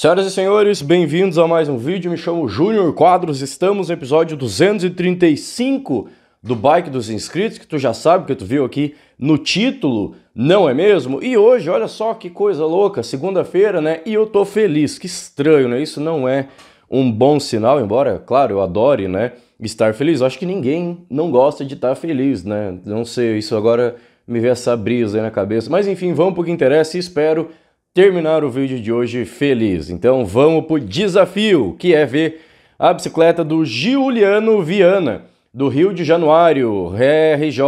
Senhoras e senhores, bem-vindos a mais um vídeo. Me chamo Júnior Quadros, estamos no episódio 235 do Bike dos Inscritos, que tu já sabe, que tu viu aqui no título, não é mesmo? E hoje, olha só que coisa louca, segunda-feira, né? E eu tô feliz, que estranho, né? Isso não é um bom sinal, embora, claro, eu adore, né? Estar feliz. Eu acho que ninguém não gosta de estar feliz, né? Não sei, isso agora me vê essa brisa aí na cabeça. Mas enfim, vamos pro que interessa e espero terminar o vídeo de hoje feliz. Então vamos para o desafio, que é ver a bicicleta do Giuliano Viana, do Rio de Janeiro, RJ,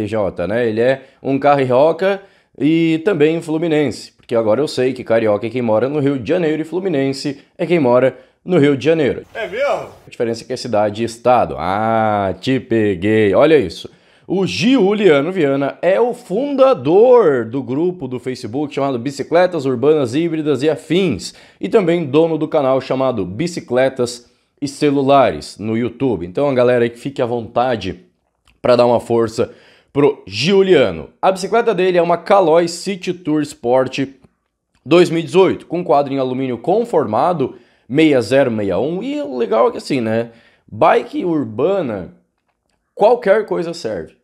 RJ, né? Ele é um carioca e também fluminense, porque agora eu sei que carioca é quem mora no Rio de Janeiro e fluminense é quem mora no Rio de Janeiro. É mesmo? A diferença é que é cidade e estado. Ah, te peguei. Olha isso. O Giuliano Viana é o fundador do grupo do Facebook chamado Bicicletas Urbanas Híbridas e Afins e também dono do canal chamado Bicicletas e Celulares no YouTube. Então, a galera aí que fique à vontade para dar uma força pro Giuliano. A bicicleta dele é uma Caloi City Tour Sport 2018, com quadro em alumínio conformado 6061 e o legal é que assim, né? Bike urbana qualquer coisa serve.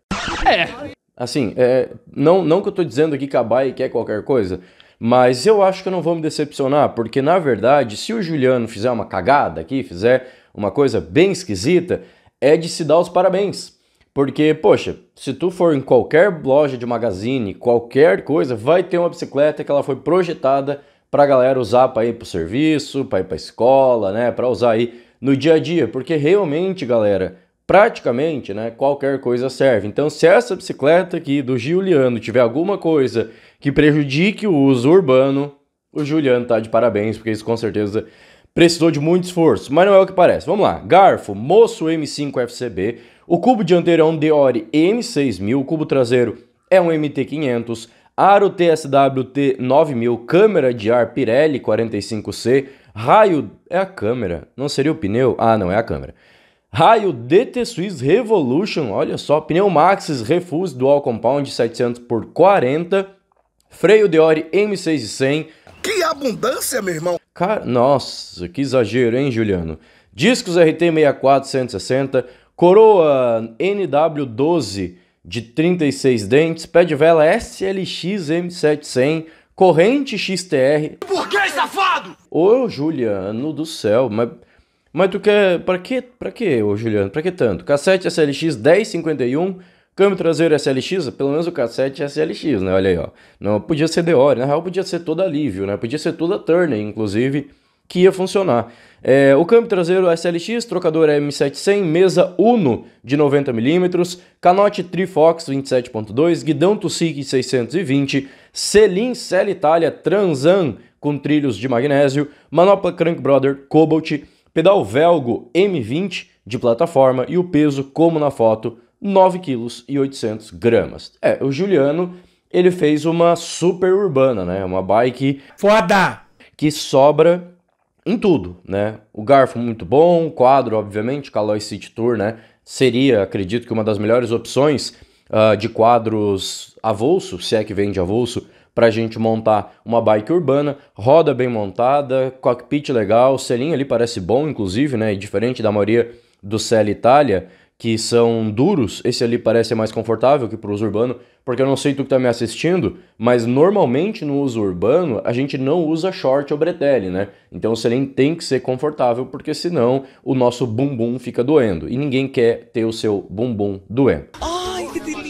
É. Assim, é, não, não que eu tô dizendo aqui que a Bayer quer qualquer coisa, mas eu acho que eu não vou me decepcionar, porque na verdade, se o Juliano fizer uma cagada aqui, fizer uma coisa bem esquisita, é de se dar os parabéns. Porque, poxa, se tu for em qualquer loja de magazine, qualquer coisa, vai ter uma bicicleta que ela foi projetada para galera usar para ir pro serviço, para ir pra escola, né? Para usar aí no dia a dia. Porque realmente, galera, praticamente né, qualquer coisa serve. Então, se essa bicicleta aqui do Giuliano tiver alguma coisa que prejudique o uso urbano, o Giuliano tá de parabéns, porque isso com certeza precisou de muito esforço, mas não é o que parece. Vamos lá, garfo, moço M5 FCB, o cubo dianteiro é um Deore M6000, o cubo traseiro é um MT500, aro TSW T9000, câmera de ar Pirelli 45C, raio... é a câmera, não seria o pneu? Ah, não, é a câmera. Raio DT Swiss Revolution, olha só, pneu Maxxis Refuse Dual Compound 700 por 40, freio Deore M6 e 100. Que abundância, meu irmão! Cara, nossa, que exagero, hein, Juliano? Discos RT 160, coroa NW12 de 36 dentes, pé de vela SLX M700, corrente XTR. Por que, safado? Ô, Juliano do céu, mas mas tu quer. Pra quê? Pra quê, ô Juliano? Pra que tanto? Cassete SLX 1051, câmbio traseiro SLX, pelo menos o cassete SLX, né? Olha aí, ó. Não, podia ser Deore, na real podia ser toda Alívio, né? Podia ser toda Turner, inclusive, que ia funcionar. É, o câmbio traseiro SLX, trocador M700, mesa Uno de 90mm, canote Trifox 27.2, guidão Tussic 620, selim Cell Italia Transan com trilhos de magnésio, manopla Crank Brother Cobalt pedal Velgo M20 de plataforma e o peso, como na foto, 9,8 kg e gramas. É, o Juliano, ele fez uma super urbana, né? Uma bike foda que sobra em tudo, né? O garfo muito bom, o quadro, obviamente, Caloi City Tour, né? Seria, acredito que uma das melhores opções uh, de quadros avulso, se é que vende avulso, para a gente montar uma bike urbana, roda bem montada, cockpit legal, selim ali parece bom, inclusive, né? E diferente da maioria do CL Itália, que são duros, esse ali parece mais confortável que para o uso urbano, porque eu não sei tu que tá me assistindo, mas normalmente no uso urbano a gente não usa short ou bretelle, né? Então o selim tem que ser confortável, porque senão o nosso bumbum fica doendo e ninguém quer ter o seu bumbum doendo. Ai, que delícia!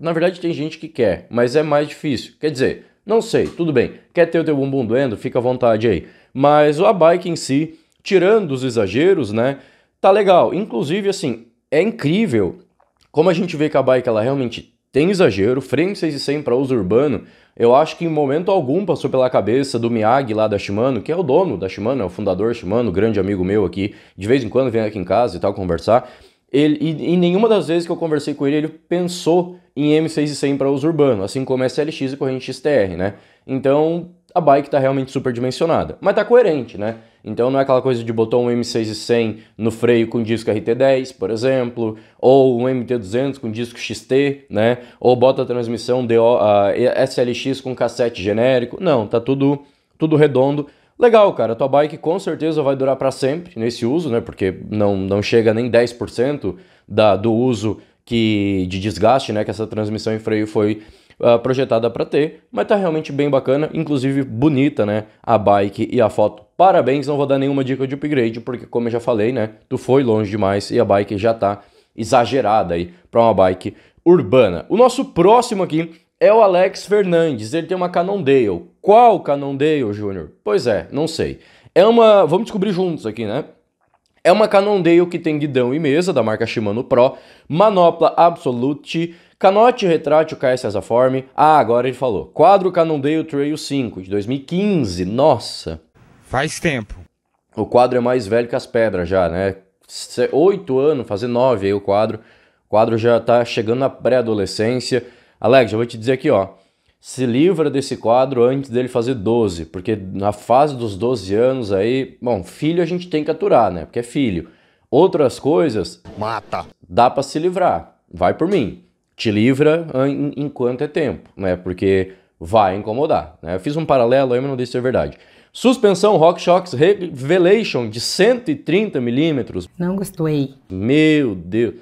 Na verdade, tem gente que quer, mas é mais difícil. Quer dizer, não sei, tudo bem. Quer ter o teu bumbum doendo? Fica à vontade aí. Mas a bike em si, tirando os exageros, né? Tá legal. Inclusive, assim, é incrível como a gente vê que a bike ela realmente tem exagero. Frame 6 e 100 para uso urbano, eu acho que em momento algum passou pela cabeça do Miyagi lá da Shimano, que é o dono da Shimano, é o fundador Shimano, grande amigo meu aqui. De vez em quando vem aqui em casa e tal conversar. Ele, e, nenhuma das vezes que eu conversei com ele, ele pensou em M600 para uso urbano, assim como é SLX e corrente XTR, né? Então, a bike está realmente superdimensionada, mas está coerente, né? Então não é aquela coisa de botar um M6100 no freio com disco RT10, por exemplo, ou um MT200 com disco XT, né? Ou bota a transmissão DO, SLX com cassete genérico. Não, tá tudo tudo redondo Legal, cara, tua bike com certeza vai durar para sempre nesse uso, né? Porque não, não chega nem 10% da, do uso que de desgaste, né, que essa transmissão em freio foi uh, projetada para ter, mas tá realmente bem bacana, inclusive bonita, né, a bike e a foto. Parabéns, não vou dar nenhuma dica de upgrade, porque como eu já falei, né, tu foi longe demais e a bike já tá exagerada aí para uma bike urbana. O nosso próximo aqui é o Alex Fernandes. Ele tem uma Cannondale. Qual Cannondale, Júnior? Pois é, não sei. É uma. Vamos descobrir juntos aqui, né? É uma Cannondale que tem guidão e mesa da marca Shimano Pro, manopla Absolute, canote retrátil KS Asaform. Ah, agora ele falou. Quadro Cannondale Trail 5 de 2015. Nossa. Faz tempo. O quadro é mais velho que as pedras já, né? Oito anos, fazer nove aí o quadro. O quadro já tá chegando na pré-adolescência. Alex, eu vou te dizer aqui, ó. Se livra desse quadro antes dele fazer 12, porque na fase dos 12 anos aí, bom, filho a gente tem que aturar, né? Porque é filho. Outras coisas, mata. Dá para se livrar. Vai por mim. Te livra enquanto é tempo, né? Porque vai incomodar, né? Eu fiz um paralelo aí, mas não disse ser verdade. Suspensão RockShox Revelation de 130 milímetros. Não gostei. Meu Deus.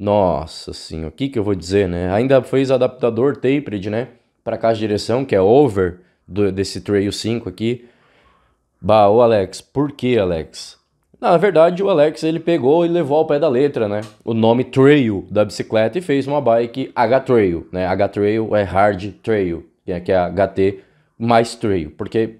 Nossa, senhora, o que que eu vou dizer, né? Ainda fez adaptador tapered, né? Para caixa de direção, que é over do, desse Trail 5 aqui. Bah, o Alex, por que, Alex? Na verdade, o Alex ele pegou e levou ao pé da letra, né? O nome Trail da bicicleta e fez uma bike H-Trail, né? H-Trail é Hard Trail, que é, que é HT mais Trail, porque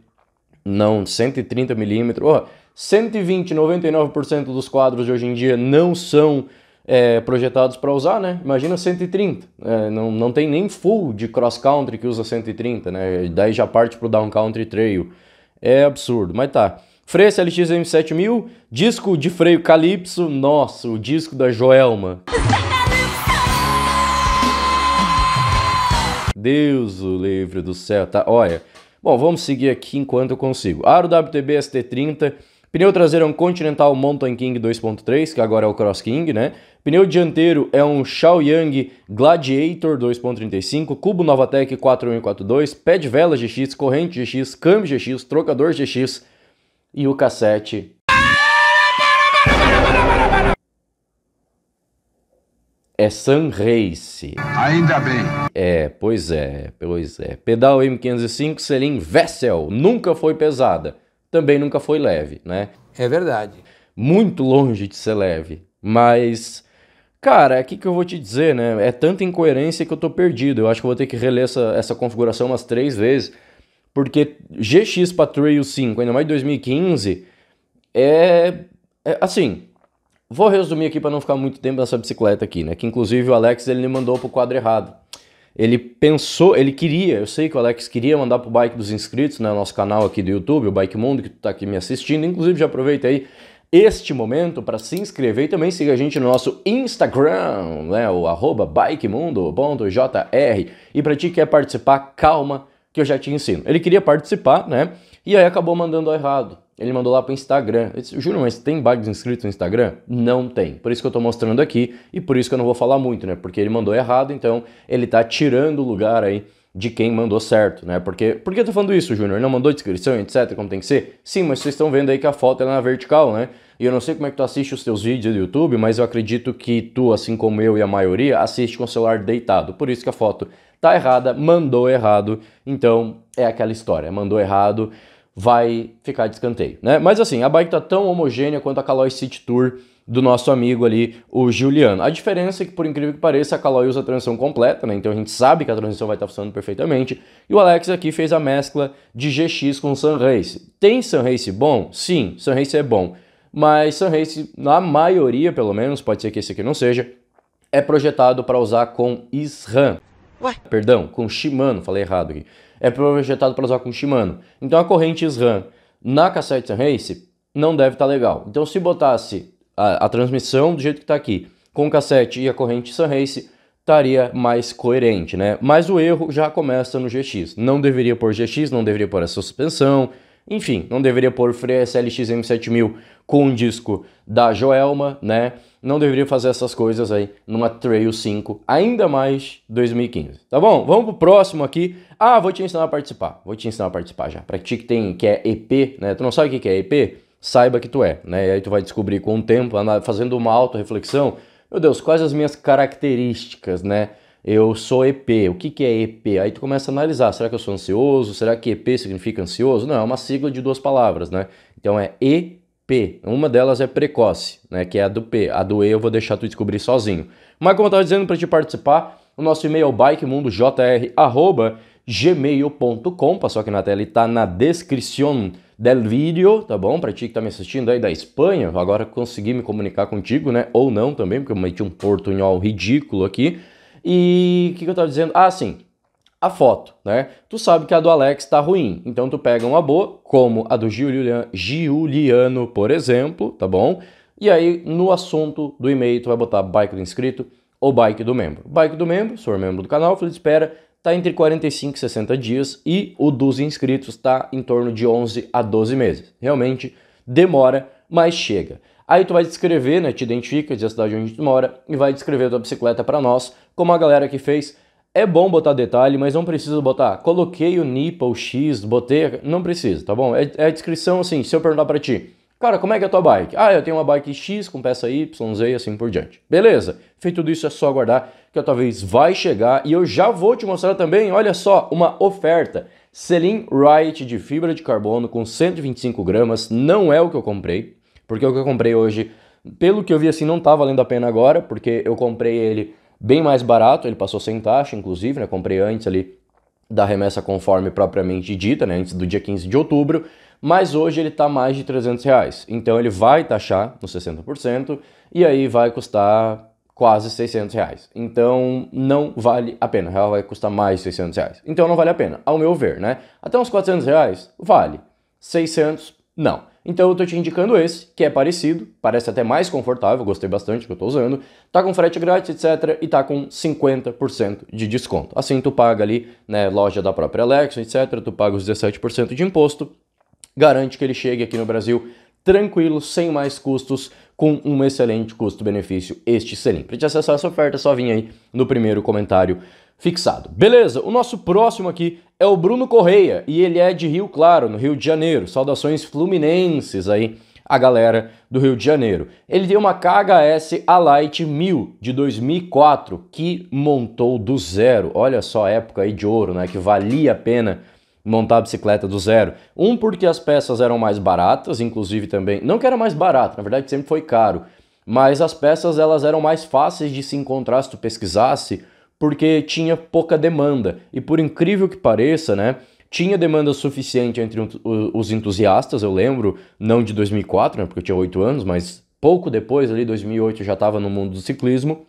não 130 mm oh, 120, 99% dos quadros de hoje em dia não são é, projetados para usar, né? Imagina 130. É, né? não, não tem nem full de cross country que usa 130, né? Daí já parte para o down country trail. É absurdo, mas tá. Freio LX M7000, disco de freio Calypso, nossa, o disco da Joelma. Deus o livre do céu, tá? Olha, bom, vamos seguir aqui enquanto eu consigo. Aro WTB ST30, pneu traseiro é um Continental Mountain King 2.3, que agora é o Cross King, né? Pneu dianteiro é um Xiaoyang Gladiator 2.35, cubo Novatec 4142, pé de vela GX, corrente GX, câmbio GX, trocador GX e o cassete. É Sun Race. Ainda bem. É, pois é, pois é. Pedal M505 Selim Vessel, nunca foi pesada, também nunca foi leve, né? É verdade. Muito longe de ser leve, mas Cara, é que eu vou te dizer, né? É tanta incoerência que eu tô perdido. Eu acho que vou ter que reler essa, essa configuração umas três vezes, porque GX Trail 5, ainda mais de 2015, é, é assim. Vou resumir aqui para não ficar muito tempo nessa bicicleta aqui, né? Que inclusive o Alex ele me mandou pro quadro errado. Ele pensou, ele queria, eu sei que o Alex queria mandar pro bike dos inscritos, né? Nosso canal aqui do YouTube, o Bike Mundo, que tu tá aqui me assistindo. Inclusive já aproveita aí este momento para se inscrever e também siga a gente no nosso Instagram, né, o arroba bikemundo.jr. E para ti que quer participar, calma que eu já te ensino. Ele queria participar, né? E aí acabou mandando errado. Ele mandou lá para o Instagram. Eu disse, mas tem bugs inscritos no Instagram? Não tem. Por isso que eu estou mostrando aqui e por isso que eu não vou falar muito, né? Porque ele mandou errado, então ele está tirando o lugar aí de quem mandou certo, né? Porque, por que eu tô falando isso, Júnior? Não mandou descrição, etc, como tem que ser? Sim, mas vocês estão vendo aí que a foto é na vertical, né? E eu não sei como é que tu assiste os teus vídeos do YouTube, mas eu acredito que tu, assim como eu e a maioria, assiste com o celular deitado. Por isso que a foto tá errada, mandou errado. Então, é aquela história, mandou errado vai ficar de escanteio, né? Mas assim, a bike tá tão homogênea quanto a Caloi City Tour do nosso amigo ali, o Juliano. A diferença é que, por incrível que pareça, a Caloi usa a transição completa, né? Então a gente sabe que a transição vai estar tá funcionando perfeitamente. E o Alex aqui fez a mescla de GX com Sun Race. Tem Sun Race bom? Sim, Sun Race é bom. Mas Sun na maioria pelo menos, pode ser que esse aqui não seja, é projetado para usar com SRAM. Ué? Perdão, com Shimano, falei errado aqui é projetado para usar com Shimano. Então a corrente SRAM na Cassette Race não deve estar tá legal. Então se botasse a, a transmissão do jeito que está aqui, com o cassete e a corrente Race estaria mais coerente, né? Mas o erro já começa no GX. Não deveria pôr GX, não deveria pôr essa suspensão, enfim, não deveria pôr freio SLX M7000 com o disco da Joelma, né? não deveria fazer essas coisas aí numa Trail 5, ainda mais 2015. Tá bom? Vamos pro próximo aqui. Ah, vou te ensinar a participar. Vou te ensinar a participar já. Pra ti que tem que é EP, né? Tu não sabe o que é EP? Saiba que tu é, né? E aí tu vai descobrir com o tempo, fazendo uma auto-reflexão, meu Deus, quais as minhas características, né? Eu sou EP. O que, que é EP? Aí tu começa a analisar. Será que eu sou ansioso? Será que EP significa ansioso? Não, é uma sigla de duas palavras, né? Então é E P. Uma delas é precoce, né? Que é a do P. A do E eu vou deixar tu descobrir sozinho. Mas como eu estava dizendo para te participar, o nosso e-mail é o bikemundojr@gmail.com. Passou aqui na tela e tá na descrição del vídeo, tá bom? Para ti que tá me assistindo aí da Espanha, agora consegui me comunicar contigo, né? Ou não também, porque eu meti um portunhol ridículo aqui. E o que, que eu estava dizendo? Ah, sim a foto, né? Tu sabe que a do Alex tá ruim, então tu pega uma boa, como a do Giuliano, Giuliano por exemplo, tá bom? E aí no assunto do e-mail tu vai botar bike do inscrito ou bike do membro. Bike do membro, se for membro do canal, fila espera, tá entre 45 e 60 dias e o dos inscritos tá em torno de 11 a 12 meses. Realmente demora, mas chega. Aí tu vai descrever, né, te identifica, diz a cidade onde tu mora e vai descrever tua bicicleta para nós, como a galera que fez é bom botar detalhe, mas não precisa botar. Coloquei o nipple X, botei. Não precisa, tá bom? É, é a descrição assim. Se eu perguntar para ti, cara, como é que é a tua bike? Ah, eu tenho uma bike X com peça Y, Z e assim por diante. Beleza. Feito tudo isso, é só aguardar que eu talvez vai chegar. E eu já vou te mostrar também, olha só, uma oferta. Selim Riot de fibra de carbono com 125 gramas. Não é o que eu comprei, porque o que eu comprei hoje, pelo que eu vi assim, não tá valendo a pena agora, porque eu comprei ele bem mais barato, ele passou sem taxa, inclusive, né? Comprei antes ali da remessa conforme propriamente dita, né? Antes do dia 15 de outubro, mas hoje ele está mais de 300 reais. Então ele vai taxar nos 60% e aí vai custar quase 600 reais. Então não vale a pena, real vai custar mais de 600 reais. Então não vale a pena, ao meu ver, né? Até uns 400 reais, vale. 600, não. Então eu tô te indicando esse, que é parecido, parece até mais confortável, gostei bastante que eu tô usando, tá com frete grátis, etc, e tá com 50% de desconto. Assim tu paga ali, né, loja da própria Alexa, etc, tu paga os 17% de imposto, garante que ele chegue aqui no Brasil tranquilo, sem mais custos, com um excelente custo-benefício este selim. Para te acessar essa oferta, é só vir aí no primeiro comentário fixado. Beleza, o nosso próximo aqui é o Bruno Correia e ele é de Rio Claro, no Rio de Janeiro. Saudações fluminenses aí a galera do Rio de Janeiro. Ele tem uma KHS Alight 1000 de 2004 que montou do zero. Olha só a época aí de ouro, né, que valia a pena montar a bicicleta do zero. Um porque as peças eram mais baratas, inclusive também, não que era mais barato, na verdade sempre foi caro, mas as peças elas eram mais fáceis de se encontrar se tu pesquisasse porque tinha pouca demanda. E por incrível que pareça, né? Tinha demanda suficiente entre os entusiastas, eu lembro, não de 2004, né, porque eu tinha 8 anos, mas pouco depois, ali 2008, eu já estava no mundo do ciclismo.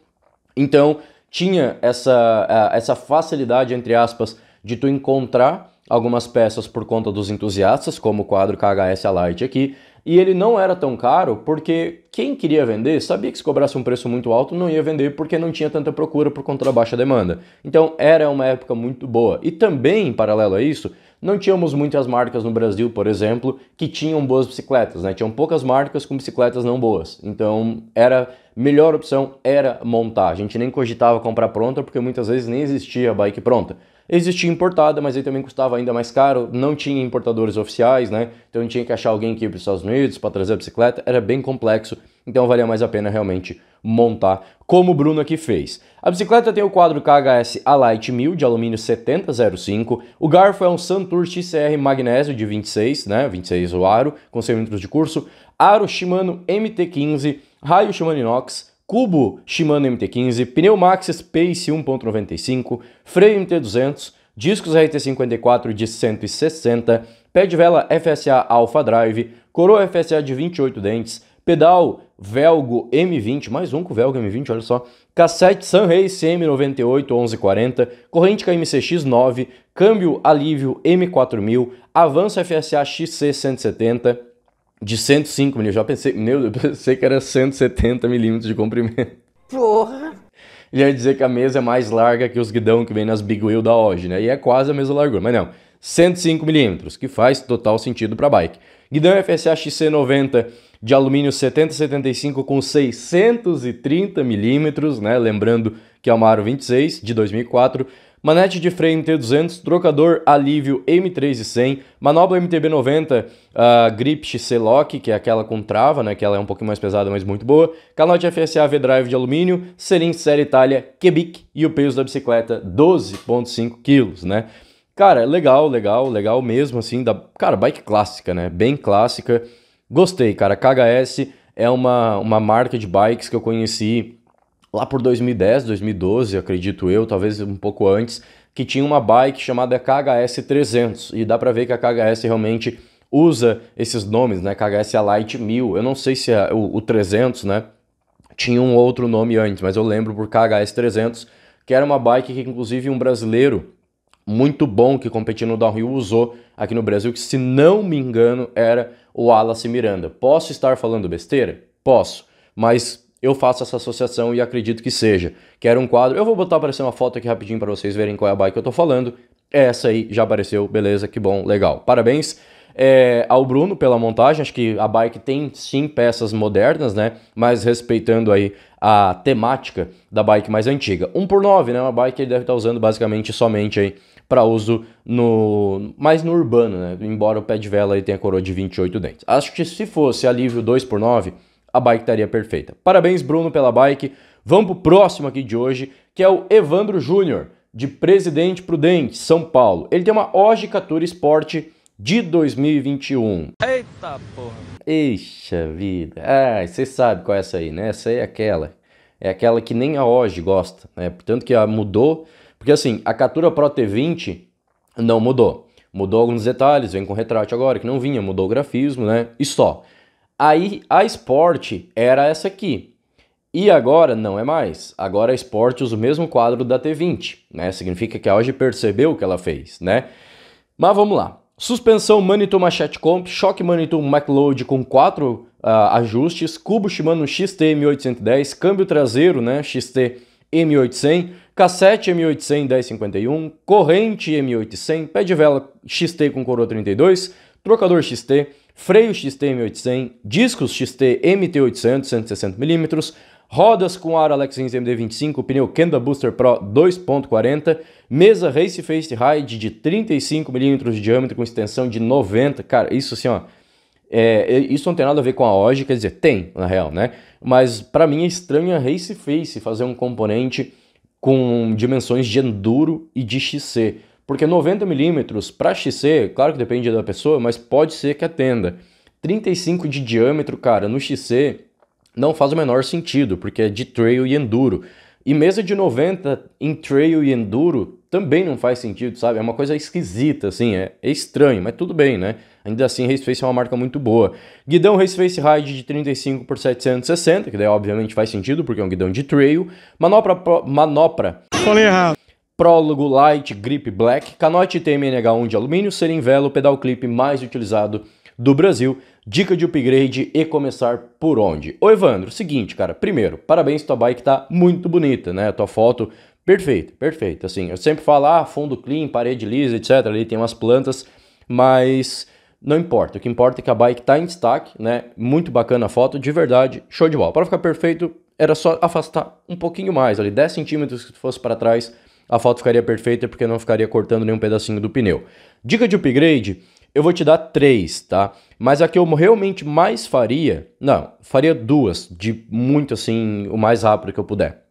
Então, tinha essa, essa facilidade, entre aspas, de tu encontrar algumas peças por conta dos entusiastas, como o quadro KHS Alight aqui, e ele não era tão caro porque quem queria vender sabia que se cobrasse um preço muito alto não ia vender porque não tinha tanta procura por conta da baixa demanda. Então era uma época muito boa. E também, em paralelo a isso, não tínhamos muitas marcas no Brasil, por exemplo, que tinham boas bicicletas, né? Tinham poucas marcas com bicicletas não boas. Então era melhor opção era montar. A gente nem cogitava comprar pronta porque muitas vezes nem existia bike pronta. Existia importada, mas aí também custava ainda mais caro, não tinha importadores oficiais, né? Então tinha que achar alguém que ia para os Estados Unidos para trazer a bicicleta, era bem complexo, então valia mais a pena realmente montar, como o Bruno aqui fez. A bicicleta tem o quadro KHS Alight 1000 de alumínio 7005, o garfo é um Santur XCR magnésio de 26, né? 26 o aro, com 100 litros de curso, aro Shimano MT15, raio Shimano Inox, Cubo Shimano MT-15, pneu Max Space 1.95, freio MT-200, discos RT54 de 160, pé de vela FSA Alpha Drive, coroa FSA de 28 dentes, pedal Velgo M20, mais um com Velgo M20, olha só, cassete Sunray CM98 1140, corrente KMCX9, câmbio Alívio M4000, avanço FSA XC170, de 105 milímetros. Já pensei, meu, eu pensei que era 170 milímetros de comprimento. Porra! Ele ia dizer que a mesa é mais larga que os guidão que vem nas Big Wheel da hoje, né? E é quase a mesma largura, mas não. 105 milímetros, que faz total sentido para bike. Guidão FSA XC90 de alumínio 7075 com 630 milímetros, né? Lembrando que é uma Aro 26 de 2004, Manete de freio MT200, trocador alívio M3 e 100, manobra MTB90 uh, ah, Grip XC-Lock, que é aquela com trava, né, que ela é um pouquinho mais pesada, mas muito boa, canote FSA V-Drive de alumínio, selim série Itália Quebec e o peso da bicicleta 12.5 kg, né? Cara, legal, legal, legal mesmo, assim, da, cara, bike clássica, né? Bem clássica. Gostei, cara. KHS é uma, uma marca de bikes que eu conheci lá por 2010, 2012, acredito eu, talvez um pouco antes, que tinha uma bike chamada KHS 300 e dá para ver que a KHS realmente usa esses nomes, né? KHS Alight 1000. Eu não sei se é o, o 300, né? Tinha um outro nome antes, mas eu lembro por KHS 300, que era uma bike que inclusive um brasileiro muito bom que competiu no downhill usou aqui no Brasil, que se não me engano era o Wallace Miranda. Posso estar falando besteira? Posso, mas eu faço essa associação e acredito que seja. Quero um quadro. Eu vou botar aparecer uma foto aqui rapidinho para vocês verem qual é a bike que eu tô falando. Essa aí já apareceu, beleza, que bom, legal. Parabéns é, ao Bruno pela montagem. Acho que a bike tem sim peças modernas, né? Mas respeitando aí a temática da bike mais antiga. 1 por 9 né? Uma bike que ele deve estar tá usando basicamente somente aí para uso no mais no urbano, né? Embora o pé de vela aí tenha coroa de 28 dentes. Acho que se fosse alívio 2 por 9 a bike estaria perfeita. Parabéns, Bruno, pela bike. Vamos para o próximo aqui de hoje, que é o Evandro Júnior, de Presidente Prudente, São Paulo. Ele tem uma Ogica Tour Sport de 2021. Eita porra! Eixa vida! Ah, você sabe qual é essa aí, né? Essa é aquela. É aquela que nem a Oji gosta, né? Portanto que mudou, porque assim, a Catura Pro T20 não mudou. Mudou alguns detalhes, vem com retrato agora, que não vinha, mudou o grafismo, né? E só. Aí a Sport era essa aqui. E agora não é mais. Agora a Sport usa o mesmo quadro da T20, né? Significa que a Audi percebeu o que ela fez, né? Mas vamos lá. Suspensão Manitou Machete Comp, choque Manitou Macload com quatro uh, ajustes, cubo Shimano XT-M810, câmbio traseiro, né, XT-M800, cassete M800 1051, corrente M800, pé de vela XT com coroa 32, trocador XT, freio xt 800, discos XT MT800 160mm, rodas com ar Alex Rins MD25, pneu Kenda Booster Pro 2.40, mesa Race Face Ride de 35mm de diâmetro com extensão de 90, cara, isso assim, ó, é, é, isso não tem nada a ver com a OG, quer dizer, tem, na real, né? Mas para mim é estranho a Race Face fazer um componente com dimensões de enduro e de XC. Porque 90 milímetros para XC, claro que depende da pessoa, mas pode ser que atenda. 35 de diâmetro, cara, no XC não faz o menor sentido, porque é de trail e enduro. E mesa de 90 em trail e enduro também não faz sentido, sabe? É uma coisa esquisita, assim, é, é estranho, mas tudo bem, né? Ainda assim, Raceface é uma marca muito boa. Guidão Raceface Ride de 35 por 760, que daí obviamente faz sentido, porque é um guidão de trail. Manopra... Pro... Manopra... Falei errado. Prólogo Light Grip Black, canote TMNH1 de alumínio, serinvelo, pedal clip mais utilizado do Brasil. Dica de upgrade e começar por onde? Ô Evandro, seguinte, cara, primeiro, parabéns, tua bike tá muito bonita, né? A tua foto perfeita, perfeita. Assim, eu sempre falo, ah, fundo clean, parede lisa, etc. Ali tem umas plantas, mas não importa. O que importa é que a bike tá em destaque, né? Muito bacana a foto, de verdade, show de bola. Para ficar perfeito, era só afastar um pouquinho mais, ali 10 centímetros que fosse para trás a foto ficaria perfeita porque não ficaria cortando nenhum pedacinho do pneu. Dica de upgrade, eu vou te dar três, tá? Mas a que eu realmente mais faria, não, faria duas, de muito assim, o mais rápido que eu puder.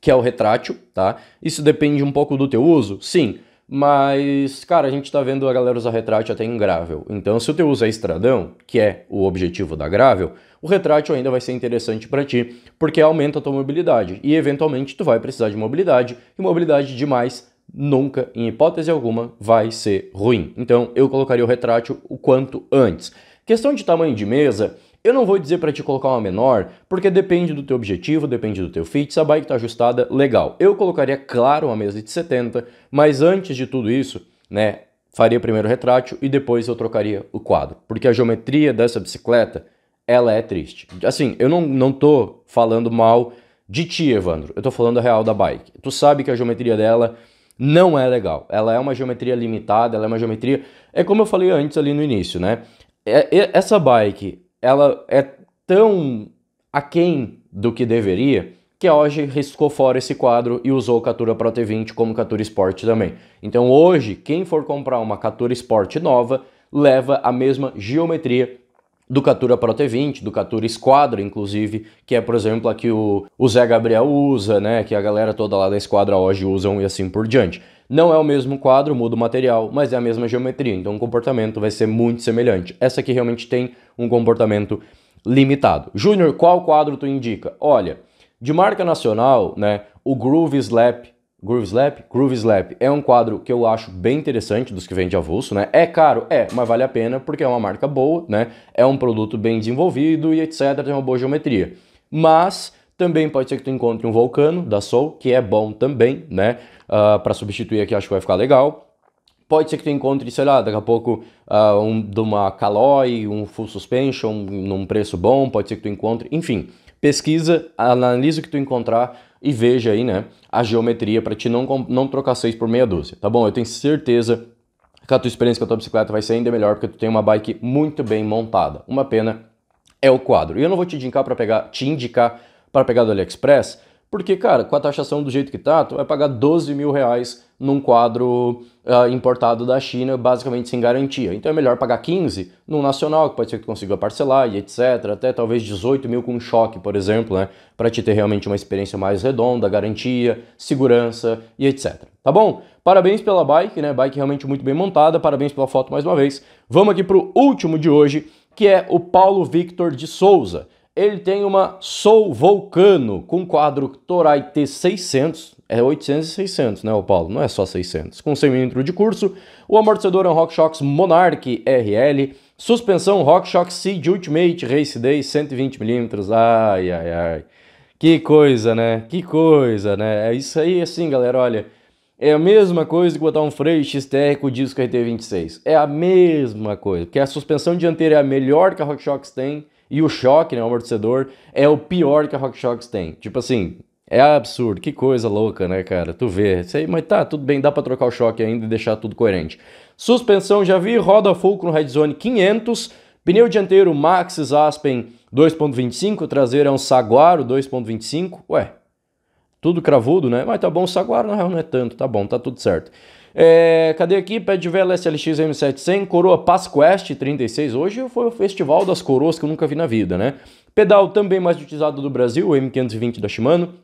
Que é o retrátil, tá? Isso depende um pouco do teu uso, sim. Mas, cara, a gente tá vendo a galera usar retrátil até em grável. Então, se o teu usa é estradão, que é o objetivo da grável, o retrátil ainda vai ser interessante para ti, porque aumenta a tua mobilidade. E, eventualmente, tu vai precisar de mobilidade, e mobilidade demais nunca, em hipótese alguma, vai ser ruim. Então, eu colocaria o retrátil o quanto antes. Questão de tamanho de mesa, eu não vou dizer para te colocar uma menor, porque depende do teu objetivo, depende do teu fit, se a bike tá ajustada, legal. Eu colocaria, claro, uma mesa de 70, mas antes de tudo isso, né, faria primeiro o retrátil e depois eu trocaria o quadro, porque a geometria dessa bicicleta, ela é triste. Assim, eu não, não tô falando mal de ti, Evandro, eu tô falando a real da bike. Tu sabe que a geometria dela não é legal. Ela é uma geometria limitada, ela é uma geometria. É como eu falei antes ali no início, né? É, é, essa bike, ela é tão aquém do que deveria que a OG riscou fora esse quadro e usou Catura Pro T20 como Catura Sport também. Então hoje, quem for comprar uma Catura Sport nova, leva a mesma geometria Ducatura Pro T20, Ducatura Esquadra, inclusive, que é, por exemplo, a que o, o Zé Gabriel usa, né? Que a galera toda lá da Esquadra hoje usam e assim por diante. Não é o mesmo quadro, muda o material, mas é a mesma geometria, então o comportamento vai ser muito semelhante. Essa aqui realmente tem um comportamento limitado. Júnior, qual quadro tu indica? Olha, de marca nacional, né, o Groove Slap Groove Slap? Groove Slap é um quadro que eu acho bem interessante dos que vende avulso, né? É caro? É, mas vale a pena porque é uma marca boa, né? É um produto bem desenvolvido e etc, tem uma boa geometria. Mas também pode ser que tu encontre um Vulcano da Soul, que é bom também, né? Uh, ah, para substituir aqui acho que vai ficar legal. Pode ser que tu encontre, sei lá, daqui a pouco uh, um, de uma Caloi, um Full Suspension num preço bom, pode ser que tu encontre, enfim pesquisa, analisa o que tu encontrar e veja aí, né, a geometria para te não, não trocar 6 por meia dúzia, tá bom? Eu tenho certeza que a tua experiência com a tua bicicleta vai ser ainda melhor porque tu tem uma bike muito bem montada. Uma pena é o quadro. E eu não vou te indicar para pegar, te indicar para pegar do AliExpress, porque, cara, com a taxação do jeito que tá, tu vai pagar 12 mil reais num quadro uh, importado da China, basicamente sem garantia. Então é melhor pagar 15 num nacional, que pode ser que tu consiga parcelar e etc. Até talvez 18 mil com choque, por exemplo, né? Para te ter realmente uma experiência mais redonda, garantia, segurança e etc. Tá bom? Parabéns pela bike, né? Bike realmente muito bem montada. Parabéns pela foto mais uma vez. Vamos aqui pro último de hoje, que é o Paulo Victor de Souza. Ele tem uma Soul Volcano com quadro Toray T600, é 800 e 600, né, Paulo? Não é só 600. Com 100 mm de curso, o amortecedor é um RockShox Monarch RL, suspensão RockShox Seed Ultimate Race Day 120 mm. Ai, ai, ai. Que coisa, né? Que coisa, né? É isso aí, assim, galera, olha. É a mesma coisa que botar um freio XTR com o disco RT26. É a mesma coisa, porque a suspensão dianteira é a melhor que a RockShox tem e o choque, né, o amortecedor, é o pior que a RockShox tem. Tipo assim, é absurdo, que coisa louca, né, cara? Tu vê, sei, mas tá, tudo bem, dá pra trocar o choque ainda e deixar tudo coerente. Suspensão, já vi, roda com Red Zone 500, pneu dianteiro Maxis Aspen 2.25, traseiro é um Saguaro 2.25, ué, tudo cravudo, né? Mas tá bom, o Saguaro na real não é tanto, tá bom, tá tudo certo. É, cadê aqui? Pé de Vela SLX M700, Coroa Pasquest 36. Hoje foi o festival das coroas que eu nunca vi na vida, né? Pedal também mais utilizado do Brasil, o M520 da Shimano.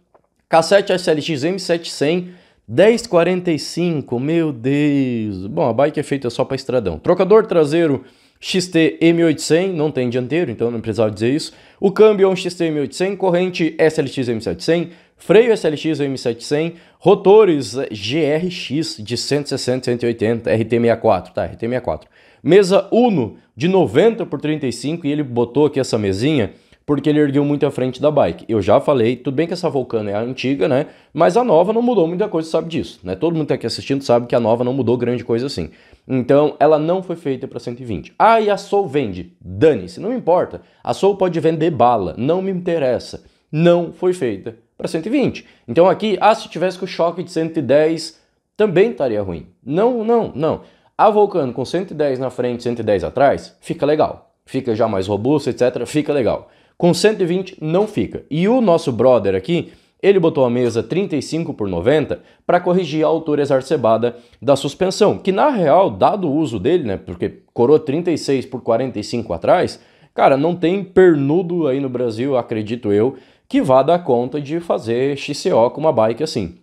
Cassete SLX M700, 1045, meu Deus. Bom, a bike é feita só para estradão. Trocador traseiro XT M800, não tem dianteiro, então não precisava dizer isso. O câmbio é um XT M800, corrente SLX M700 freio SLX M700, rotores GRX de 160, 180, RT64, tá, RT64. Mesa Uno de 90 por 35 e ele botou aqui essa mesinha porque ele ergueu muito a frente da bike. Eu já falei, tudo bem que essa Vulcano é a antiga, né? Mas a nova não mudou muita coisa, sabe disso, né? Todo mundo que tá aqui assistindo sabe que a nova não mudou grande coisa assim. Então, ela não foi feita para 120. Ah, e a Soul vende. Dane-se, não importa. A Soul pode vender bala, não me interessa. Não foi feita para 120. Então aqui, ah, se tivesse com choque de 110, também estaria ruim. Não, não, não. A Volcano com 110 na frente, 110 atrás, fica legal. Fica já mais robusto, etc, fica legal. Com 120 não fica. E o nosso brother aqui, ele botou a mesa 35 por 90 para corrigir a altura exacerbada da suspensão, que na real, dado o uso dele, né, porque coroa 36 por 45 atrás, cara, não tem pernudo aí no Brasil, acredito eu, que vá dar conta de fazer XCO com uma bike assim.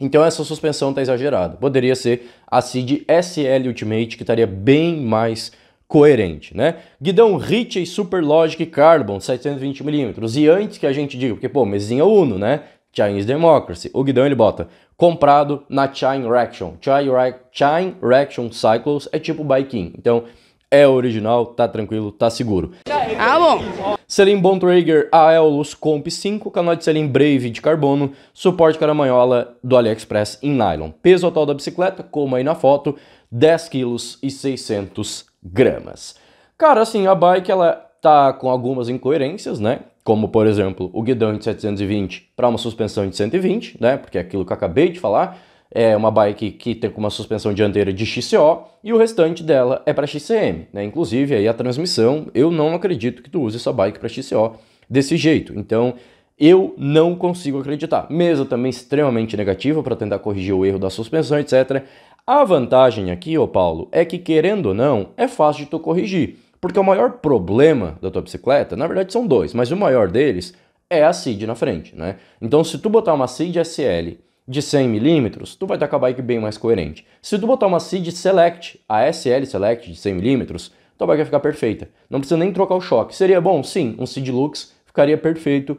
Então essa suspensão está exagerada. Poderia ser a CID SL Ultimate, que estaria bem mais coerente, né? Guidão Ritchie Logic Carbon 720mm. E antes que a gente diga, porque pô, mesinha Uno, né? Chinese Democracy. O guidão ele bota comprado na Chine Reaction. Chine Reaction Cycles é tipo biking. Então é original, tá tranquilo, tá seguro. Ah, bom. Selim Bontrager Aelus Comp 5, canote de selim Brave de carbono, suporte caramanhola do AliExpress em nylon. Peso total da bicicleta, como aí na foto, 10 kg e 600 gramas. Cara, assim, a bike ela tá com algumas incoerências, né? Como, por exemplo, o guidão de 720 para uma suspensão de 120, né? Porque é aquilo que eu acabei de falar é uma bike que tem com uma suspensão dianteira de XCO e o restante dela é para XCM, né? Inclusive aí a transmissão, eu não acredito que tu use essa bike para XCO desse jeito. Então, eu não consigo acreditar. Mesa também extremamente negativa para tentar corrigir o erro da suspensão, etc. A vantagem aqui, ô Paulo, é que querendo ou não, é fácil de tu corrigir, porque o maior problema da tua bicicleta, na verdade são dois, mas o maior deles é a CID na frente, né? Então, se tu botar uma CID SL de 100 milímetros, tu vai ter com a bike bem mais coerente. Se tu botar uma seed select, a SL select de 100 milímetros, tua bike vai ficar perfeita. Não precisa nem trocar o choque. Seria bom? Sim, um seed lux ficaria perfeito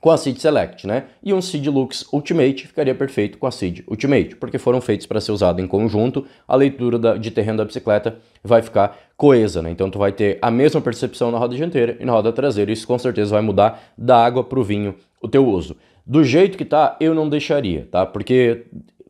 com a seed select, né? E um seed lux ultimate ficaria perfeito com a seed ultimate, porque foram feitos para ser usado em conjunto. A leitura da, de terreno da bicicleta vai ficar coesa, né? Então tu vai ter a mesma percepção na roda dianteira e na roda traseira. Isso com certeza vai mudar da água para o vinho o teu uso. Do jeito que tá, eu não deixaria, tá? Porque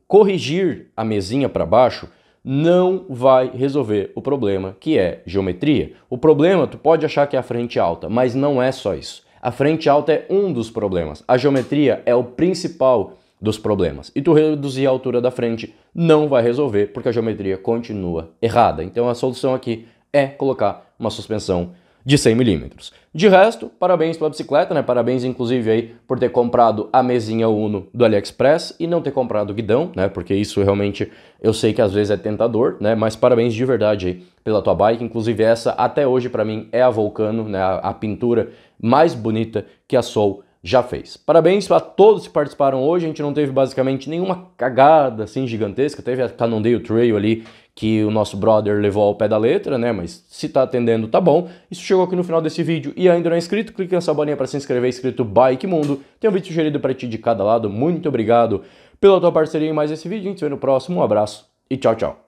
corrigir a mesinha para baixo não vai resolver o problema que é geometria. O problema tu pode achar que é a frente alta, mas não é só isso. A frente alta é um dos problemas. A geometria é o principal dos problemas. E tu reduzir a altura da frente não vai resolver porque a geometria continua errada. Então a solução aqui é colocar uma suspensão de 100 milímetros. De resto, parabéns pela bicicleta, né? Parabéns, inclusive, aí, por ter comprado a mesinha Uno do AliExpress e não ter comprado o guidão, né? Porque isso realmente eu sei que às vezes é tentador, né? Mas parabéns de verdade aí pela tua bike. Inclusive, essa até hoje, para mim, é a Vulcano, né? A, a pintura mais bonita que a Sol já fez. Parabéns para todos que participaram hoje. A gente não teve basicamente nenhuma cagada assim gigantesca. Teve a Cannondale Trail ali que o nosso brother levou ao pé da letra, né? Mas se tá atendendo, tá bom. Isso chegou aqui no final desse vídeo e ainda não é inscrito, clique nessa bolinha para se inscrever, escrito Bike Mundo. Tem um vídeo sugerido para ti de cada lado. Muito obrigado pela tua parceria em mais esse vídeo. A gente se vê no próximo. Um abraço e tchau, tchau.